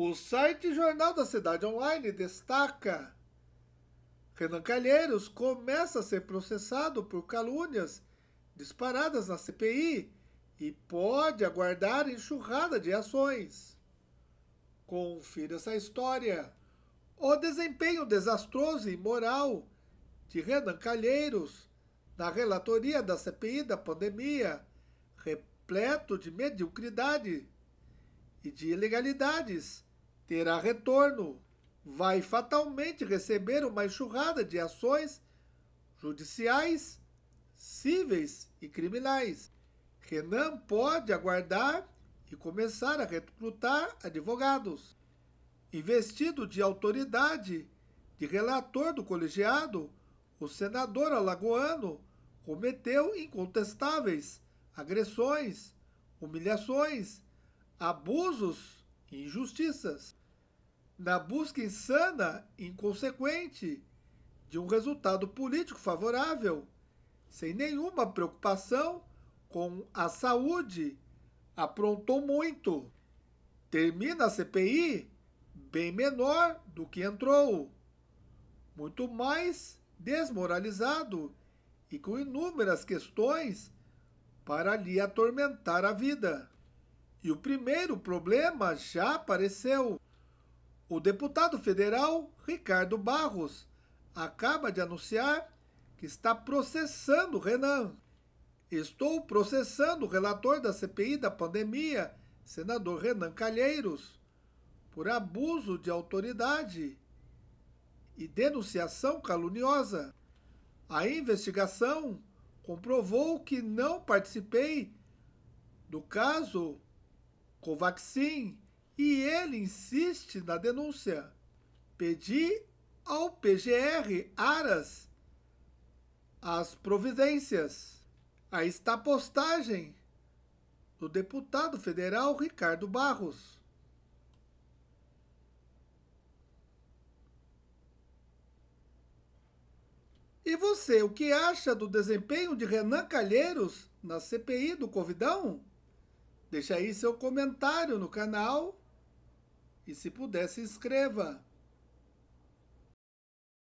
O site Jornal da Cidade Online destaca: Renan Calheiros começa a ser processado por calúnias disparadas na CPI e pode aguardar enxurrada de ações. Confira essa história. O desempenho desastroso e imoral de Renan Calheiros na relatoria da CPI da pandemia, repleto de mediocridade e de ilegalidades, terá retorno, vai fatalmente receber uma enxurrada de ações judiciais, cíveis e criminais. Renan pode aguardar e começar a recrutar advogados. Investido de autoridade de relator do colegiado, o senador alagoano cometeu incontestáveis agressões, humilhações, abusos e injustiças na busca insana, inconsequente, de um resultado político favorável, sem nenhuma preocupação com a saúde, aprontou muito. Termina a CPI bem menor do que entrou, muito mais desmoralizado e com inúmeras questões para lhe atormentar a vida. E o primeiro problema já apareceu o deputado federal Ricardo Barros acaba de anunciar que está processando Renan. Estou processando o relator da CPI da pandemia, senador Renan Calheiros, por abuso de autoridade e denunciação caluniosa. A investigação comprovou que não participei do caso Covaxin e ele insiste na denúncia. Pedi ao PGR Aras as providências. Aí está a postagem do deputado federal Ricardo Barros. E você, o que acha do desempenho de Renan Calheiros na CPI do Covidão? Deixa aí seu comentário no canal e se puder, se inscreva.